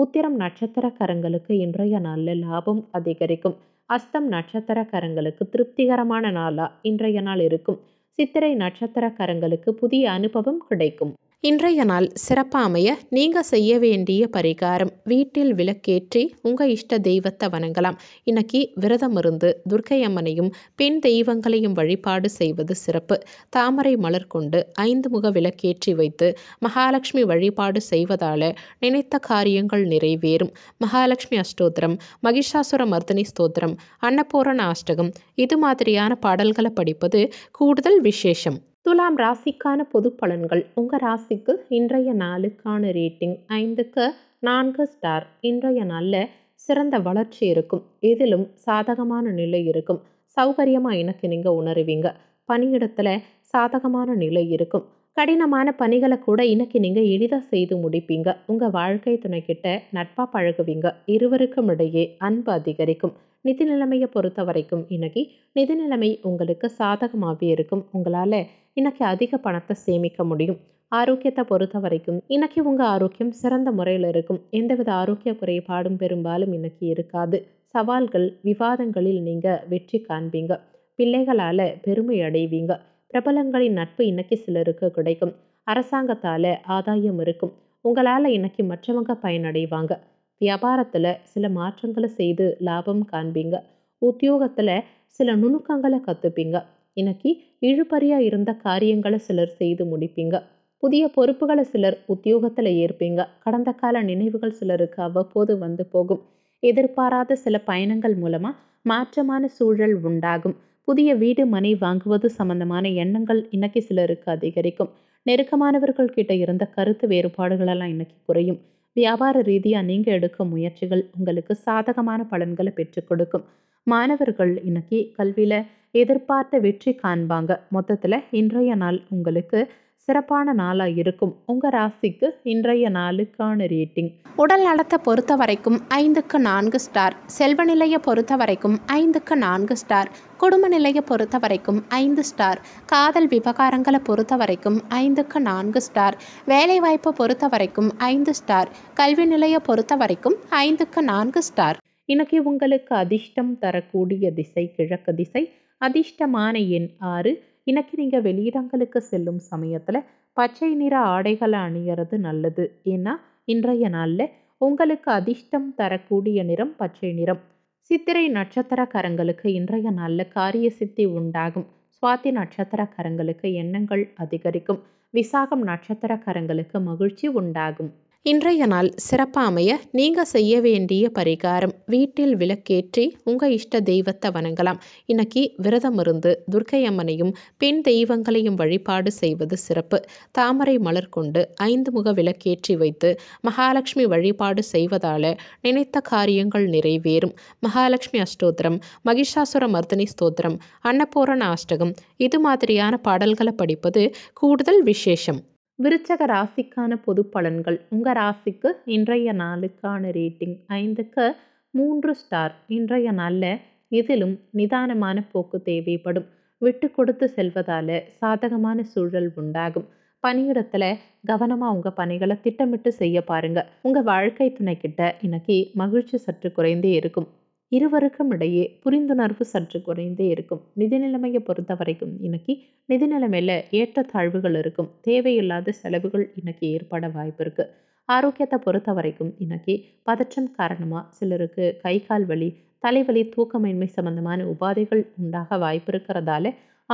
உத்திரம் நட்சத்திரக்காரங்களுக்கு இன்றைய நாளில் லாபம் அதிகரிக்கும் அஸ்தம் நட்சத்திரக்காரங்களுக்கு திருப்திகரமான நாளா இன்றைய நாள் இருக்கும் சித்திரை நட்சத்திரக்காரங்களுக்கு புதிய அனுபவம் கிடைக்கும் இன்றைய நாள் சிறப்பாமைய நீங்கள் செய்ய வேண்டிய பரிகாரம் வீட்டில் விளக்கேற்றி உங்கள் இஷ்ட தெய்வத்தை வணங்கலாம் இன்னைக்கு விரதம் இருந்து துர்க்கை அம்மனையும் பெண் தெய்வங்களையும் வழிபாடு செய்வது சிறப்பு தாமரை மலர் கொண்டு ஐந்து முக விளக்கேற்றி வைத்து மகாலட்சுமி வழிபாடு செய்வதால் நினைத்த காரியங்கள் நிறைவேறும் மகாலட்சுமி அஷ்டோத்திரம் மகிஷாசுர மர்தினி ஸ்தோத்திரம் அன்னபூரண அஷ்டகம் இது மாதிரியான பாடல்களை படிப்பது கூடுதல் விசேஷம் துலாம் ராசிக்கான பொது பலன்கள் உங்கள் ராசிக்கு இன்றைய நாளுக்கான ரேட்டிங் ஐந்துக்கு நான்கு ஸ்டார் இன்றைய நாளில் சிறந்த வளர்ச்சி இருக்கும் இதிலும் சாதகமான நிலை இருக்கும் சௌகரியமாக எனக்கு நீங்கள் உணருவீங்க பணியிடத்தில் சாதகமான நிலை இருக்கும் கடினமான பணிகளை கூட இன்னைக்கு நீங்கள் எளிதாக செய்து முடிப்பீங்க உங்கள் வாழ்க்கை துணைக்கிட்ட நட்பாக பழகுவீங்க இருவருக்கும் இடையே அன்பு அதிகரிக்கும் நிதி நிலைமையை பொறுத்த வரைக்கும் இன்னைக்கு நிதி நிலைமை உங்களுக்கு சாதகமாகவே இருக்கும் உங்களால் இன்னைக்கு அதிக பணத்தை சேமிக்க முடியும் ஆரோக்கியத்தை பொறுத்த வரைக்கும் இன்னைக்கு உங்கள் ஆரோக்கியம் சிறந்த முறையில் இருக்கும் எந்தவித ஆரோக்கிய குறைபாடும் பெரும்பாலும் இன்னைக்கு இருக்காது சவால்கள் விவாதங்களில் நீங்கள் வெற்றி காண்பீங்க பிள்ளைகளால் பெருமை அடைவீங்க பிரபலங்களின் நட்பு இன்னைக்கு சிலருக்கு கிடைக்கும் அரசாங்கத்தால் ஆதாயம் இருக்கும் உங்களால் இன்னைக்கு மற்றவங்க பயனடைவாங்க வியாபாரத்தில் சில மாற்றங்களை செய்து லாபம் காண்பீங்க உத்தியோகத்தில் சில நுணுக்கங்களை கற்றுப்பீங்க இன்னைக்கு இழுபறியாக இருந்த காரியங்களை சிலர் செய்து முடிப்பீங்க புதிய பொறுப்புகளை சிலர் உத்தியோகத்தில் ஏற்பீங்க கடந்த கால நினைவுகள் சிலருக்கு அவ்வப்போது வந்து போகும் எதிர்பாராத சில பயணங்கள் மூலமாக மாற்றமான சூழல் உண்டாகும் புதிய வீடு மனை வாங்குவது சம்பந்தமான எண்ணங்கள் இன்னைக்கு சிலருக்கு அதிகரிக்கும் நெருக்கமானவர்கள் கிட்ட இருந்த கருத்து வேறுபாடுகளெல்லாம் இன்னைக்கு குறையும் வியாபார ரீதியாக நீங்கள் எடுக்கும் முயற்சிகள் உங்களுக்கு சாதகமான பலன்களை பெற்றுக் கொடுக்கும் மாணவர்கள் இன்னைக்கு கல்வியில் எதிர்பார்த்த வெற்றி காண்பாங்க மொத்தத்தில் இன்றைய நாள் உங்களுக்கு சிறப்பான நாளாக இருக்கும் உங்கள் ராசிக்கு இன்றைய நாளுக்கான ரேட்டிங் உடல் நலத்தை பொறுத்த வரைக்கும் ஐந்துக்கு நான்கு ஸ்டார் செல்வ நிலையை பொறுத்த வரைக்கும் ஐந்துக்கு நான்கு ஸ்டார் குடும்ப நிலையை பொறுத்த வரைக்கும் ஐந்து ஸ்டார் காதல் விவகாரங்களை பொறுத்த வரைக்கும் ஐந்துக்கு நான்கு ஸ்டார் வேலைவாய்ப்பை பொறுத்த வரைக்கும் ஐந்து ஸ்டார் கல்வி நிலையை பொறுத்த வரைக்கும் ஐந்துக்கு நான்கு ஸ்டார் இன்னைக்கு உங்களுக்கு அதிர்ஷ்டம் தரக்கூடிய திசை கிழக்கு திசை அதிர்ஷ்டமான எண் ஆறு இன்னைக்கு நீங்கள் வெளியிடங்களுக்கு செல்லும் சமயத்தில் பச்சை நிற ஆடைகளை அணியறது நல்லது ஏன்னா இன்றைய நாளில் உங்களுக்கு அதிர்ஷ்டம் தரக்கூடிய நிறம் பச்சை நிறம் சித்திரை நட்சத்திரக்காரங்களுக்கு இன்றைய நாளில் காரிய சித்தி உண்டாகும் சுவாதி நட்சத்திரக்காரங்களுக்கு எண்ணங்கள் அதிகரிக்கும் விசாகம் நட்சத்திரக்காரங்களுக்கு மகிழ்ச்சி உண்டாகும் இன்றைய நாள் சிறப்பாமைய நீங்கள் செய்ய வேண்டிய பரிகாரம் வீட்டில் விளக்கேற்றி உங்கள் இஷ்ட தெய்வத்தை வணங்கலாம் இன்னைக்கு விரதம் இருந்து துர்க்கை அம்மனையும் பெண் தெய்வங்களையும் வழிபாடு செய்வது சிறப்பு தாமரை மலர் கொண்டு ஐந்து முக விளக்கேற்றி வைத்து மகாலட்சுமி வழிபாடு செய்வதால் நினைத்த காரியங்கள் நிறைவேறும் மகாலட்சுமி அஷ்டோத்திரம் மகிஷாசுர மர்தினி ஸ்தோத்திரம் அன்னபூரண அஷ்டகம் இது மாதிரியான பாடல்களை படிப்பது கூடுதல் விசேஷம் விருச்சக ராசிக்கான பொது பலன்கள் உங்கள் ராசிக்கு இன்றைய நாளுக்கான ரேட்டிங் ஐந்துக்கு மூன்று ஸ்டார் இன்றைய நாளில் இதிலும் நிதானமான போக்கு தேவைப்படும் விட்டு கொடுத்து செல்வதால் சாதகமான சூழல் உண்டாகும் பணியிடத்தில் கவனமாக உங்கள் பணிகளை திட்டமிட்டு செய்ய பாருங்கள் உங்கள் வாழ்க்கை துணைக்கிட்ட இன்னைக்கு மகிழ்ச்சி சற்று குறைந்தே இருக்கும் இருவருக்கும் இடையே புரிந்துணர்வு சற்று குறைந்தே இருக்கும் நிதி நிலைமையை பொறுத்த வரைக்கும் இன்னைக்கு நிதி நிலைமையில் ஏற்றத்தாழ்வுகள் இருக்கும் தேவையில்லாத செலவுகள் இன்னைக்கு ஏற்பட வாய்ப்பு இருக்குது ஆரோக்கியத்தை பொறுத்த வரைக்கும் இன்னைக்கு பதற்றம் காரணமாக சிலருக்கு கை கால் வலி தலைவலி தூக்கமின்மை சம்பந்தமான உபாதைகள் உண்டாக வாய்ப்பு இருக்கிறதால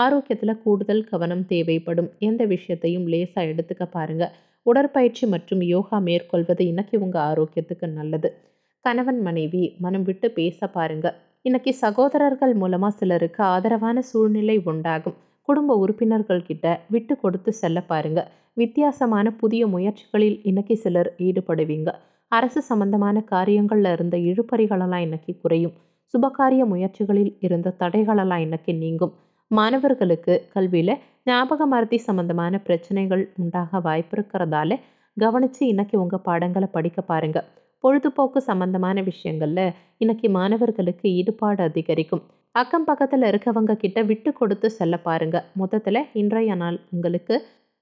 ஆரோக்கியத்தில் கூடுதல் கவனம் தேவைப்படும் எந்த விஷயத்தையும் லேசாக எடுத்துக்க பாருங்கள் உடற்பயிற்சி மற்றும் யோகா மேற்கொள்வது இன்னைக்கு உங்கள் ஆரோக்கியத்துக்கு நல்லது கணவன் மனைவி மனம் விட்டு பேச பாருங்க இன்னைக்கு சகோதரர்கள் மூலமா சிலருக்கு ஆதரவான சூழ்நிலை உண்டாகும் குடும்ப உறுப்பினர்கள் கிட்ட விட்டு கொடுத்து செல்ல பாருங்க வித்தியாசமான புதிய முயற்சிகளில் இன்னைக்கு சிலர் ஈடுபடுவீங்க அரசு சம்பந்தமான காரியங்களில் இருந்த இழுப்பறிகளெல்லாம் இன்னைக்கு குறையும் சுபகாரிய முயற்சிகளில் இருந்த தடைகளெல்லாம் இன்னைக்கு நீங்கும் மாணவர்களுக்கு கல்வியில் ஞாபக மருதி சம்பந்தமான பிரச்சனைகள் உண்டாக வாய்ப்பு இருக்கிறதால கவனித்து இன்னைக்கு உங்கள் பாடங்களை படிக்க பாருங்கள் பொழுதுபோக்கு சம்பந்தமான விஷயங்களில் இன்னைக்கு மாணவர்களுக்கு ஈடுபாடு அதிகரிக்கும் அக்கம் பக்கத்தில் இருக்கவங்க கிட்ட விட்டு கொடுத்து செல்ல பாருங்க மொத்தத்தில் இன்றைய நாள் உங்களுக்கு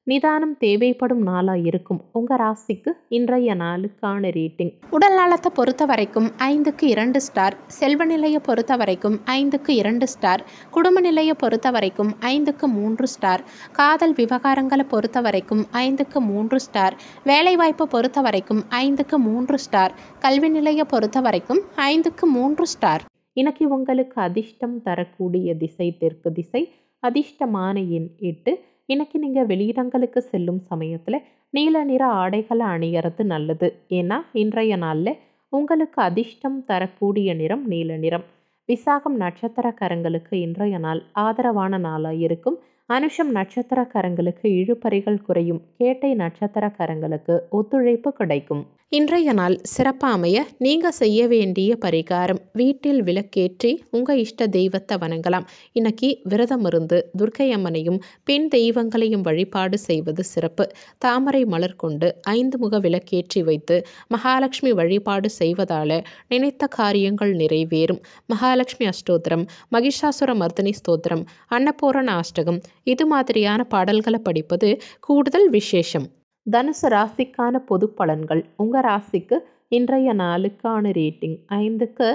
நிதானம் தேவைப்படும் நாளாக இருக்கும் உங்கள் ராசிக்கு இன்றைய நாளுக்கான ரேட்டிங் உடல் நலத்தை பொறுத்த வரைக்கும் ஐந்துக்கு இரண்டு ஸ்டார் செல்வ நிலையை பொறுத்த வரைக்கும் ஐந்துக்கு இரண்டு ஸ்டார் குடும்ப நிலையை பொறுத்த வரைக்கும் ஐந்துக்கு மூன்று ஸ்டார் காதல் விவகாரங்களை பொறுத்த வரைக்கும் ஐந்துக்கு மூன்று ஸ்டார் வேலைவாய்ப்பை பொறுத்த வரைக்கும் ஐந்துக்கு மூன்று ஸ்டார் கல்வி நிலையை பொறுத்த வரைக்கும் ஐந்துக்கு மூன்று ஸ்டார் இன்னைக்கு உங்களுக்கு அதிர்ஷ்டம் தரக்கூடிய திசை தெற்கு திசை அதிர்ஷ்டமான எண் எட்டு இன்றைக்கி நீங்கள் வெளியிடங்களுக்கு செல்லும் சமயத்தில் நீல நிற ஆடைகளை அணியறது நல்லது ஏன்னா இன்றைய நாளில் உங்களுக்கு அதிர்ஷ்டம் தரக்கூடிய நிறம் நீல நிறம் விசாகம் நட்சத்திரக்காரங்களுக்கு இன்றைய நாள் ஆதரவான நாளாக இருக்கும் அனுஷம் நட்சத்திரக்காரங்களுக்கு இழுபறிகள் குறையும் கேட்டை நட்சத்திரக்காரங்களுக்கு ஒத்துழைப்பு கிடைக்கும் இன்றைய நாள் சிறப்பாமைய நீங்கள் செய்ய வேண்டிய பரிகாரம் வீட்டில் விளக்கேற்றி உங்கள் இஷ்ட தெய்வத்தை வணங்கலாம் இன்னைக்கு விரதம் இருந்து துர்க்கை அம்மனையும் பெண் தெய்வங்களையும் வழிபாடு செய்வது சிறப்பு தாமரை மலர் கொண்டு ஐந்து முக விளக்கேற்றி வைத்து மகாலட்சுமி வழிபாடு செய்வதால் நினைத்த காரியங்கள் நிறைவேறும் மகாலட்சுமி அஷ்டோத்திரம் மகிஷாசுர மர்தினி ஸ்தோத்திரம் அன்னபூரண அஷ்டகம் இது மாதிரியான பாடல்களை படிப்பது கூடுதல் விசேஷம் தனுசு ராசிக்கான பொது பலன்கள் உங்கள் ராசிக்கு இன்றைய நாளுக்கான ரேட்டிங் ஐந்துக்கு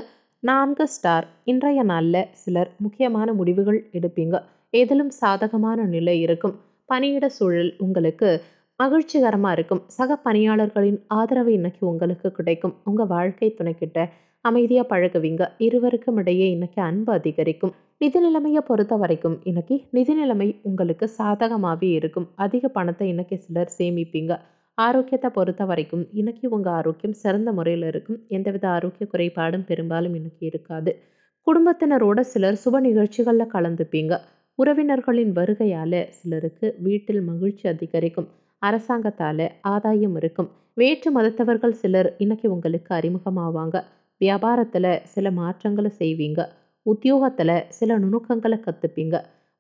நான்கு ஸ்டார் இன்றைய நாளில் சிலர் முக்கியமான முடிவுகள் எடுப்பீங்க எதிலும் சாதகமான நிலை இருக்கும் பணியிட சூழல் உங்களுக்கு மகிழ்ச்சிகரமாக இருக்கும் சக பணியாளர்களின் ஆதரவு இன்னைக்கு உங்களுக்கு கிடைக்கும் உங்கள் வாழ்க்கை துணைக்கிட்ட அமைதியாக பழகுவீங்க இருவருக்கும் இடையே இன்னைக்கு அன்பு அதிகரிக்கும் நிதி நிலைமையை பொறுத்த வரைக்கும் இன்னைக்கு நிதி நிலைமை உங்களுக்கு சாதகமாகவே இருக்கும் அதிக பணத்தை இன்னைக்கு சிலர் சேமிப்பீங்க ஆரோக்கியத்தை பொறுத்த வரைக்கும் இன்னைக்கு உங்கள் ஆரோக்கியம் சிறந்த முறையில் இருக்கும் எந்தவித ஆரோக்கிய குறைபாடும் பெரும்பாலும் இன்னைக்கு இருக்காது குடும்பத்தினரோட சிலர் சுப நிகழ்ச்சிகளில் கலந்துப்பீங்க உறவினர்களின் வருகையால் சிலருக்கு வீட்டில் மகிழ்ச்சி அதிகரிக்கும் அரசாங்கத்தால் ஆதாயம் இருக்கும் வேற்று மதத்தவர்கள் சிலர் இன்னைக்கு உங்களுக்கு அறிமுகமாவாங்க வியாபாரத்தில் சில மாற்றங்களை செய்வீங்க உத்தியோகத்தில் சில நுணுக்கங்களை கற்றுப்பீங்க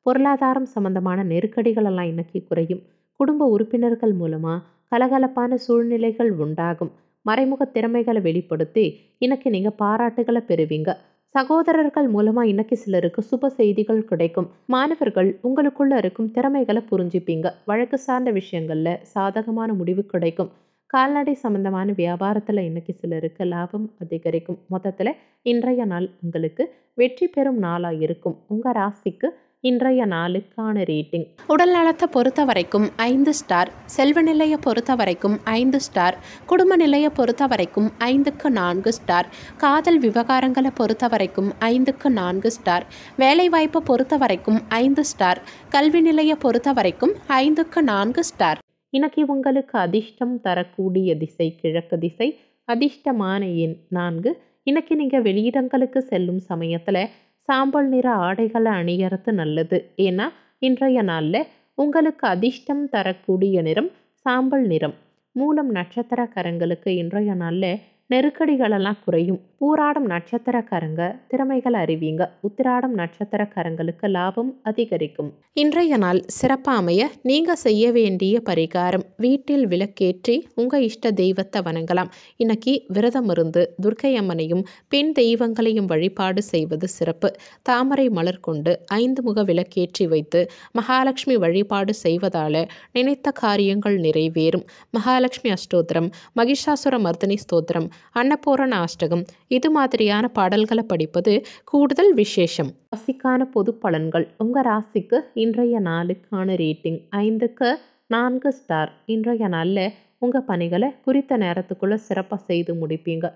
பொருளாதாரம் சம்பந்தமான நெருக்கடிகளெல்லாம் இன்னைக்கு குறையும் குடும்ப உறுப்பினர்கள் மூலமாக கலகலப்பான சூழ்நிலைகள் உண்டாகும் மறைமுக திறமைகளை வெளிப்படுத்தி இன்னைக்கு நீங்கள் பாராட்டுகளை பெறுவீங்க சகோதரர்கள் மூலமாக இன்னைக்கு சிலருக்கு சுப செய்திகள் கிடைக்கும் மாணவர்கள் உங்களுக்குள்ள இருக்கும் திறமைகளை புரிஞ்சுப்பீங்க வழக்கு சார்ந்த விஷயங்களில் சாதகமான முடிவு கிடைக்கும் கால்நடை சம்பந்தமான வியாபாரத்தில் இன்னைக்கு சிலருக்கு லாபம் அதிகரிக்கும் மொத்தத்தில் இன்றைய நாள் உங்களுக்கு வெற்றி பெறும் நாளாக இருக்கும் உங்கள் ராசிக்கு இன்றைய நாளுக்கான ரேட்டிங் உடல் நலத்தை பொறுத்த வரைக்கும் ஐந்து ஸ்டார் செல்வ நிலையை பொறுத்த வரைக்கும் ஐந்து ஸ்டார் குடும்ப நிலையை பொறுத்த வரைக்கும் ஐந்துக்கு நான்கு ஸ்டார் காதல் விவகாரங்களை பொறுத்த வரைக்கும் ஐந்துக்கு நான்கு ஸ்டார் வேலைவாய்ப்பை பொறுத்த வரைக்கும் ஐந்து ஸ்டார் கல்வி நிலையை பொறுத்த வரைக்கும் ஐந்துக்கு நான்கு ஸ்டார் இன்னைக்கு உங்களுக்கு அதிர்ஷ்டம் தரக்கூடிய திசை கிழக்கு திசை அதிர்ஷ்டமான எண் நான்கு இன்னைக்கு நீங்கள் வெளியிடங்களுக்கு செல்லும் சமயத்தில் சாம்பல் நிற ஆடைகளை அணியறது நல்லது ஏன்னா இன்றைய நாளில் உங்களுக்கு அதிர்ஷ்டம் தரக்கூடிய நிறம் சாம்பல் நிறம் மூலம் நட்சத்திரக்காரங்களுக்கு இன்றைய நாளில் நெருக்கடிகளெல்லாம் குறையும் பூராடம் நட்சத்திரக்காரங்க திறமைகள் அறிவிங்க உத்திராடம் நட்சத்திரக்காரங்களுக்கு லாபம் அதிகரிக்கும் இன்றைய நாள் சிறப்பாமைய நீங்க செய்ய வேண்டிய பரிகாரம் வீட்டில் விளக்கேற்றி உங்க இஷ்ட தெய்வத்தை வணங்கலாம் இன்னைக்கு விரதம் இருந்து துர்க்கை அம்மனையும் பெண் தெய்வங்களையும் வழிபாடு செய்வது சிறப்பு தாமரை மலர் கொண்டு ஐந்து முக விளக்கேற்றி வைத்து மகாலட்சுமி வழிபாடு செய்வதால நினைத்த காரியங்கள் நிறைவேறும் மகாலட்சுமி அஷ்டோத்திரம் மகிஷாசுர மர்தினி ஸ்தோத்திரம் அன்னபூரண ஆஷ்டகம் இது மாதிரியான பாடல்களை படிப்பது கூடுதல் விசேஷம் ராசிக்கான பொது பலன்கள் உங்கள் ராசிக்கு இன்றைய நாளுக்கான ரேட்டிங் ஐந்துக்கு நான்கு ஸ்டார் இன்றைய நாளில் உங்கள் பணிகளை குறித்த நேரத்துக்குள்ளே சிறப்பாக செய்து முடிப்பீங்க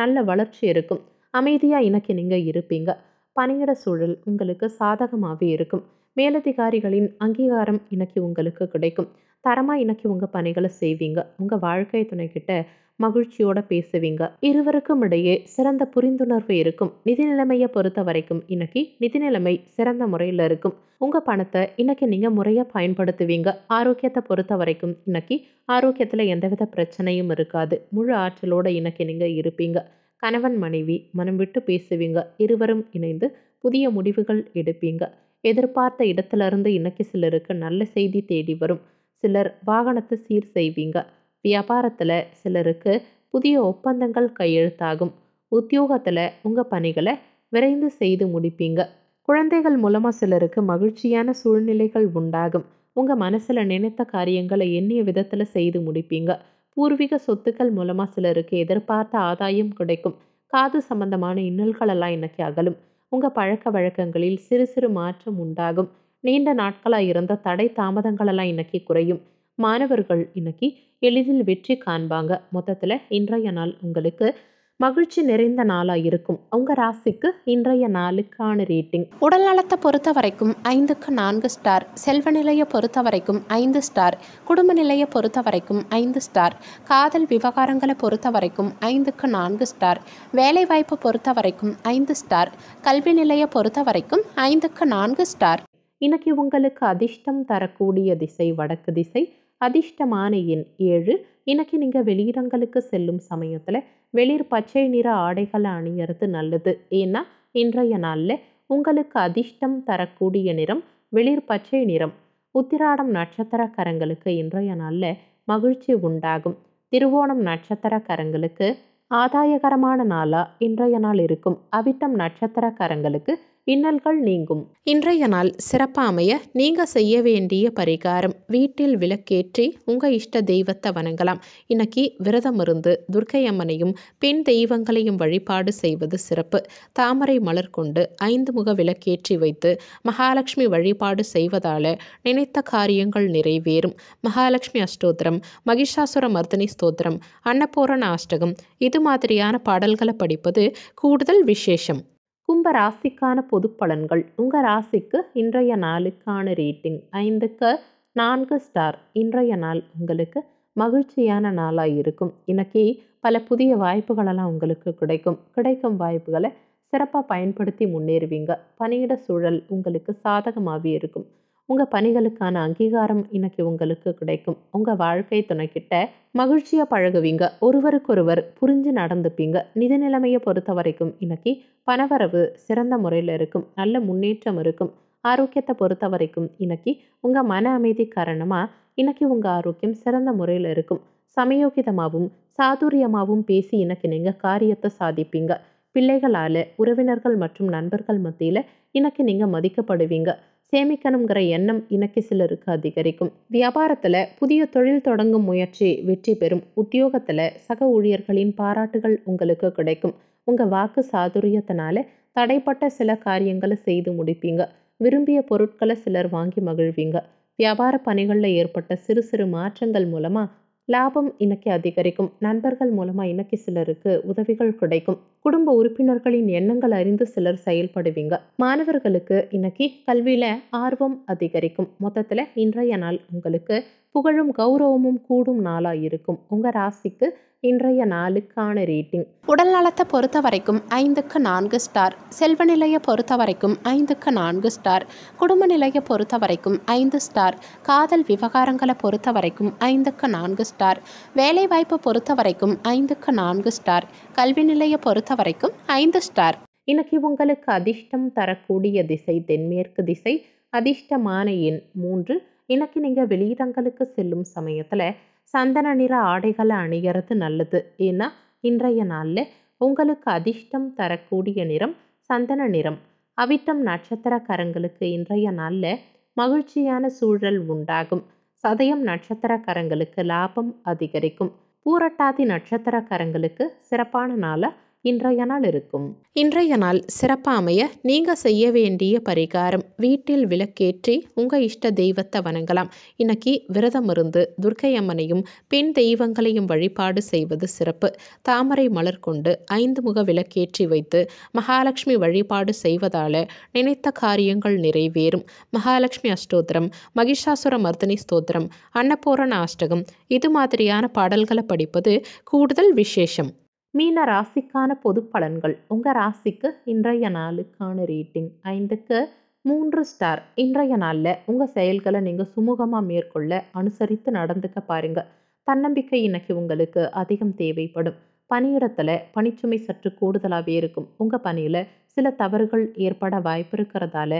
நல்ல வளர்ச்சி இருக்கும் அமைதியாக இணைக்கு நீங்கள் இருப்பீங்க பணியிட சூழல் உங்களுக்கு சாதகமாகவே இருக்கும் மேலதிகாரிகளின் அங்கீகாரம் இன்னைக்கு உங்களுக்கு கிடைக்கும் தரமாக இன்னைக்கு உங்கள் பணிகளை செய்வீங்க உங்கள் வாழ்க்கை துணைக்கிட்ட மகிழ்ச்சியோட பேசுவீங்க இருவருக்கும் இடையே சிறந்த புரிந்துணர்வு இருக்கும் நிதி நிலைமையை பொறுத்த வரைக்கும் இன்னைக்கு நிதி நிலைமை சிறந்த முறையில் இருக்கும் உங்கள் பணத்தை இன்னைக்கு நீங்கள் முறையாக பயன்படுத்துவீங்க ஆரோக்கியத்தை பொறுத்த வரைக்கும் இன்னைக்கு ஆரோக்கியத்தில் எந்தவித பிரச்சனையும் இருக்காது முழு ஆற்றலோட இன்னைக்கு நீங்கள் இருப்பீங்க கணவன் மனைவி மனம் விட்டு பேசுவீங்க இருவரும் இணைந்து புதிய முடிவுகள் எடுப்பீங்க எதிர்பார்த்த இடத்துல இருந்து இன்னைக்கு சிலருக்கு நல்ல செய்தி தேடி வரும் சிலர் வாகனத்தை சீர் செய்வீங்க வியாபாரத்தில் சிலருக்கு புதிய ஒப்பந்தங்கள் கையெழுத்தாகும் உத்தியோகத்தில் உங்கள் பணிகளை விரைந்து செய்து முடிப்பீங்க குழந்தைகள் மூலமாக சிலருக்கு மகிழ்ச்சியான சூழ்நிலைகள் உண்டாகும் உங்கள் மனசில் நினைத்த காரியங்களை எண்ணிய விதத்தில் செய்து முடிப்பீங்க பூர்வீக சொத்துக்கள் மூலமாக சிலருக்கு எதிர்பார்த்த ஆதாயம் கிடைக்கும் காது சம்பந்தமான இன்னல்களெல்லாம் இன்னைக்கு அகலும் உங்கள் பழக்க வழக்கங்களில் சிறு சிறு மாற்றம் உண்டாகும் நீண்ட நாட்களாக இருந்த தடை தாமதங்களெல்லாம் இன்னைக்கு குறையும் மாணவர்கள் இன்னைக்கு எளிதில் வெற்றி காண்பாங்க மொத்தத்தில் இன்றைய நாள் உங்களுக்கு மகிழ்ச்சி நிறைந்த நாளாக இருக்கும் உங்கள் ராசிக்கு இன்றைய நாளுக்கான ரேட்டிங் உடல் நலத்தை பொறுத்த வரைக்கும் ஐந்துக்கு நான்கு ஸ்டார் செல்வ நிலையை பொறுத்த வரைக்கும் ஐந்து ஸ்டார் குடும்ப நிலையை பொறுத்த வரைக்கும் ஐந்து ஸ்டார் காதல் விவகாரங்களை பொறுத்த வரைக்கும் ஐந்துக்கு நான்கு ஸ்டார் வேலைவாய்ப்பு பொறுத்த வரைக்கும் ஐந்து ஸ்டார் கல்வி நிலையை பொறுத்த வரைக்கும் ஐந்துக்கு நான்கு ஸ்டார் இன்னைக்கு உங்களுக்கு அதிர்ஷ்டம் தரக்கூடிய திசை வடக்கு திசை அதிர்ஷ்டமான எண் ஏழு இன்னைக்கு நீங்கள் வெளியிடங்களுக்கு செல்லும் சமயத்தில் வெளிர் பச்சை நிற ஆடைகளை அணியறது நல்லது ஏன்னா இன்றைய நாளில் உங்களுக்கு அதிர்ஷ்டம் தரக்கூடிய நிறம் வெளிர் பச்சை நிறம் உத்திராடம் நட்சத்திரக்காரங்களுக்கு இன்றைய நாளில் மகிழ்ச்சி உண்டாகும் திருவோணம் நட்சத்திரக்காரங்களுக்கு ஆதாயகரமான நாளாக இன்றைய நாள் இருக்கும் அவிட்டம் நட்சத்திரக்காரங்களுக்கு இன்னல்கள் நீங்கும் இன்றைய நாள் சிறப்பாமைய நீங்க செய்ய வேண்டிய பரிகாரம் வீட்டில் விளக்கேற்றி உங்க இஷ்ட தெய்வத்தை வணங்கலாம் இன்னைக்கு விரதம் இருந்து துர்க்கை அம்மனையும் பெண் தெய்வங்களையும் வழிபாடு செய்வது சிறப்பு தாமரை மலர் கொண்டு ஐந்து முக விளக்கேற்றி வைத்து மகாலட்சுமி வழிபாடு செய்வதால நினைத்த காரியங்கள் நிறைவேறும் மகாலட்சுமி அஷ்டோத்திரம் மகிஷாசுர மர்தினி ஸ்தோத்திரம் அன்னபூரண அஷ்டகம் இது மாதிரியான பாடல்களை படிப்பது கூடுதல் விசேஷம் கும்ப ராசிக்கான பொது பலன்கள் உங்கள் ராசிக்கு இன்றைய நாளுக்கான ரேட்டிங் ஐந்துக்கு நான்கு ஸ்டார் இன்றைய நாள் உங்களுக்கு மகிழ்ச்சியான நாளாக இருக்கும் இன்னைக்கு பல புதிய வாய்ப்புகளெல்லாம் உங்களுக்கு கிடைக்கும் கிடைக்கும் வாய்ப்புகளை சிறப்பாக பயன்படுத்தி முன்னேறுவீங்க பணியிட சூழல் உங்களுக்கு சாதகமாகவே இருக்கும் உங்கள் பணிகளுக்கான அங்கீகாரம் இன்னைக்கு உங்களுக்கு கிடைக்கும் உங்கள் வாழ்க்கை துணைக்கிட்ட மகிழ்ச்சியாக பழகுவீங்க ஒருவருக்கொருவர் புரிஞ்சு நடந்துப்பீங்க நிதி நிலைமையை பொறுத்த வரைக்கும் இன்னைக்கு பணவரவு சிறந்த முறையில் இருக்கும் நல்ல முன்னேற்றம் இருக்கும் ஆரோக்கியத்தை பொறுத்த வரைக்கும் இன்னைக்கு உங்கள் மன அமைதி காரணமாக இன்னைக்கு உங்கள் ஆரோக்கியம் சிறந்த முறையில் இருக்கும் சமயோகிதமாகவும் சாதுரியமாகவும் பேசி இன்னைக்கு நீங்கள் காரியத்தை சாதிப்பீங்க பிள்ளைகளால் உறவினர்கள் மற்றும் நண்பர்கள் மத்தியில் இன்னைக்கு நீங்கள் மதிக்கப்படுவீங்க சேமிக்கணுங்கிற எண்ணம் இனக்கு சிலருக்கு அதிகரிக்கும் வியாபாரத்தில் புதிய தொழில் தொடங்கும் முயற்சி வெற்றி பெறும் உத்தியோகத்தில் சக ஊழியர்களின் பாராட்டுகள் உங்களுக்கு கிடைக்கும் உங்கள் வாக்கு சாதுரியத்தினால தடைப்பட்ட சில காரியங்களை செய்து முடிப்பீங்க விரும்பிய பொருட்களை சிலர் வாங்கி மகிழ்வீங்க வியாபார பணிகளில் ஏற்பட்ட சிறு சிறு மாற்றங்கள் மூலமாக லாபம் இன்னைக்கு அதிகரிக்கும் நண்பர்கள் மூலமாக இன்னைக்கு சிலருக்கு உதவிகள் கிடைக்கும் குடும்ப உறுப்பினர்களின் எண்ணங்கள் அறிந்து சிலர் செயல்படுவீங்க மாணவர்களுக்கு இன்னைக்கு கல்வியில ஆர்வம் அதிகரிக்கும் மொத்தத்தில் இன்றைய நாள் உங்களுக்கு புகழும் கௌரவமும் கூடும் நாளாக இருக்கும் உங்கள் ராசிக்கு இன்றைய நாளுக்கான ரேட்டிங் உடல் நலத்தை பொறுத்த வரைக்கும் ஐந்துக்கு நான்கு ஸ்டார் செல்வ நிலையை பொறுத்த வரைக்கும் ஐந்துக்கு நான்கு ஸ்டார் குடும்ப நிலையை பொறுத்த வரைக்கும் ஐந்து ஸ்டார் காதல் விவகாரங்களை பொறுத்த வரைக்கும் ஐந்துக்கு நான்கு ஸ்டார் வேலைவாய்ப்பை பொறுத்த வரைக்கும் ஐந்துக்கு நான்கு ஸ்டார் கல்வி நிலையை பொறுத்த வரைக்கும் ஐந்து ஸ்டார் இன்னைக்கு உங்களுக்கு அதிர்ஷ்டம் தரக்கூடிய திசை தென்மேற்கு திசை அதிர்ஷ்டமான எண் மூன்று இன்னைக்கு நீங்கள் வெளியிடங்களுக்கு செல்லும் சமயத்தில் சந்தன நிற ஆடைகளை அணிகிறது நல்லது ஏன்னா இன்றைய நாளில் உங்களுக்கு அதிர்ஷ்டம் தரக்கூடிய நிறம் சந்தன நிறம் அவிட்டம் நட்சத்திரக்காரங்களுக்கு இன்றைய நாளில் மகிழ்ச்சியான சூழல் உண்டாகும் சதயம் நட்சத்திரக்காரங்களுக்கு லாபம் அதிகரிக்கும் பூரட்டாதி நட்சத்திரக்காரங்களுக்கு சிறப்பான நாளாக இன்றைய நாள் இருக்கும் இன்றைய நாள் சிறப்பாமைய நீங்கள் செய்ய வேண்டிய பரிகாரம் வீட்டில் விளக்கேற்றி உங்கள் இஷ்ட தெய்வத்தை வணங்கலாம் இன்னைக்கு விரதம் இருந்து துர்க்கை அம்மனையும் பெண் தெய்வங்களையும் வழிபாடு செய்வது சிறப்பு தாமரை மலர் கொண்டு ஐந்து முக விளக்கேற்றி வைத்து மகாலட்சுமி வழிபாடு செய்வதால் நினைத்த காரியங்கள் நிறைவேறும் மகாலட்சுமி அஷ்டோத்திரம் மகிஷாசுர மர்தினி ஸ்தோத்திரம் அன்னபூரண அஷ்டகம் இது மாதிரியான பாடல்களை படிப்பது கூடுதல் விசேஷம் மீன ராசிக்கான பொது பலன்கள் உங்கள் ராசிக்கு இன்றைய நாளுக்கான ரேட்டிங் ஐந்துக்கு மூன்று ஸ்டார் இன்றைய நாளில் உங்கள் செயல்களை நீங்கள் சுமூகமாக மேற்கொள்ள அனுசரித்து நடந்துக்க பாருங்கள் தன்னம்பிக்கை இன்னைக்கு உங்களுக்கு அதிகம் தேவைப்படும் பணியிடத்தில் பணிச்சுமை சற்று கூடுதலாகவே இருக்கும் உங்கள் பணியில் சில தவறுகள் ஏற்பட வாய்ப்பு இருக்கிறதால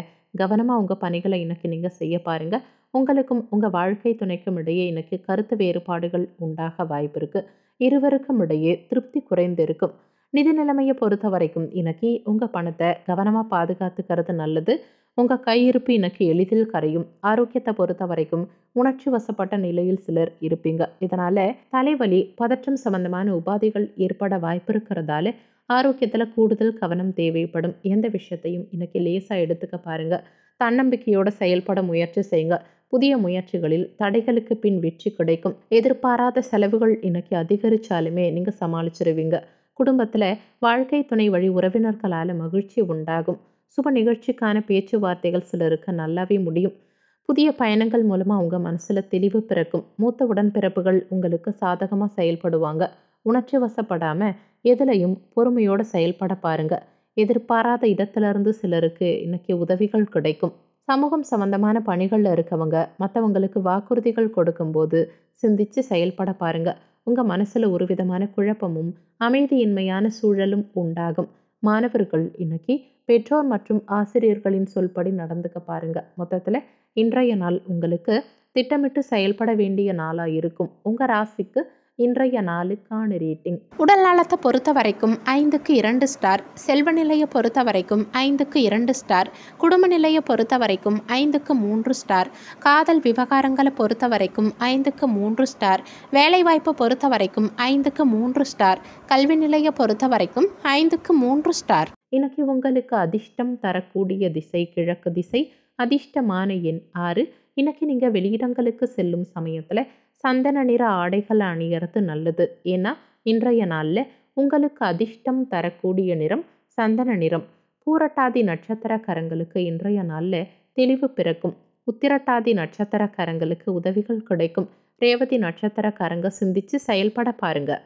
கவனமாக உங்கள் பணிகளை இன்னைக்கு நீங்கள் செய்ய பாருங்கள் உங்களுக்கும் உங்கள் வாழ்க்கை துணைக்கும் இடையே இன்னைக்கு கருத்து வேறுபாடுகள் உண்டாக வாய்ப்பு இருக்கு இருவருக்கும் இடையே திருப்தி குறைந்திருக்கும் நிதி நிலைமையை பொறுத்த வரைக்கும் இன்னைக்கு உங்கள் பணத்தை கவனமாக பாதுகாத்துக்கிறது நல்லது உங்கள் கையிருப்பு இன்னைக்கு எளிதில் கரையும் ஆரோக்கியத்தை பொறுத்த வரைக்கும் உணர்ச்சி வசப்பட்ட நிலையில் சிலர் இருப்பீங்க இதனால் தலைவலி பதற்றம் சம்பந்தமான உபாதைகள் ஏற்பட வாய்ப்பு இருக்கிறதால ஆரோக்கியத்தில் கூடுதல் கவனம் தேவைப்படும் எந்த விஷயத்தையும் இன்னைக்கு லேசாக எடுத்துக்க பாருங்கள் தன்னம்பிக்கையோடு செயல்பட முயற்சி செய்யுங்க புதிய முயற்சிகளில் தடைகளுக்கு பின் வெற்றி கிடைக்கும் எதிர்பாராத செலவுகள் இன்னைக்கு அதிகரிச்சாலுமே நீங்கள் சமாளிச்சிருவீங்க குடும்பத்தில் வாழ்க்கை துணை வழி உறவினர்களால் மகிழ்ச்சி உண்டாகும் சுப நிகழ்ச்சிக்கான பேச்சுவார்த்தைகள் சிலருக்கு நல்லாவே முடியும் புதிய பயணங்கள் மூலமாக உங்கள் மனசில் தெளிவு பிறக்கும் மூத்த உடன்பிறப்புகள் உங்களுக்கு சாதகமாக செயல்படுவாங்க உணர்ச்சி வசப்படாமல் எதிலையும் பொறுமையோடு செயல்பட பாருங்கள் எதிர்பாராத இடத்துலேருந்து சிலருக்கு இன்னைக்கு உதவிகள் கிடைக்கும் சமூகம் சம்பந்தமான பணிகளில் இருக்கவங்க மற்றவங்களுக்கு வாக்குறுதிகள் கொடுக்கும்போது சிந்திச்சு செயல்பட பாருங்க உங்கள் மனசில் ஒரு விதமான குழப்பமும் அமைதியின்மையான சூழலும் உண்டாகும் மாணவர்கள் இன்னைக்கு பெற்றோர் மற்றும் ஆசிரியர்களின் சொல்படி நடந்துக்க பாருங்க மொத்தத்தில் இன்றைய நாள் உங்களுக்கு திட்டமிட்டு செயல்பட வேண்டிய நாளாக இருக்கும் உங்கள் ராசிக்கு இன்றைய நாளுக்கான ரேட்டிங் உடல் நலத்தை பொறுத்த வரைக்கும் ஐந்துக்கு இரண்டு ஸ்டார் செல்வ நிலையை பொறுத்த வரைக்கும் ஐந்துக்கு இரண்டு ஸ்டார் குடும்ப நிலையை பொறுத்த வரைக்கும் ஐந்துக்கு மூன்று ஸ்டார் காதல் விவகாரங்களை பொறுத்த வரைக்கும் ஐந்துக்கு மூன்று ஸ்டார் வேலைவாய்ப்பை பொறுத்த வரைக்கும் ஐந்துக்கு மூன்று ஸ்டார் கல்வி நிலையை பொறுத்த வரைக்கும் ஐந்துக்கு மூன்று ஸ்டார் இன்னைக்கு உங்களுக்கு அதிர்ஷ்டம் தரக்கூடிய திசை கிழக்கு திசை அதிர்ஷ்டமான எண் ஆறு இன்னைக்கு நீங்கள் வெளியிடங்களுக்கு செல்லும் சமயத்தில் சந்தன நிற ஆடைகள் அணிகிறது நல்லது ஏன்னா இன்றைய நாளில் உங்களுக்கு அதிர்ஷ்டம் தரக்கூடிய நிறம் சந்தன நிறம் பூரட்டாதி நட்சத்திரக்காரங்களுக்கு இன்றைய நாளில் தெளிவு பிறக்கும் உத்திரட்டாதி நட்சத்திரக்காரங்களுக்கு உதவிகள் கிடைக்கும் ரேவதி நட்சத்திரக்காரங்க சிந்திச்சு செயல்பட பாருங்க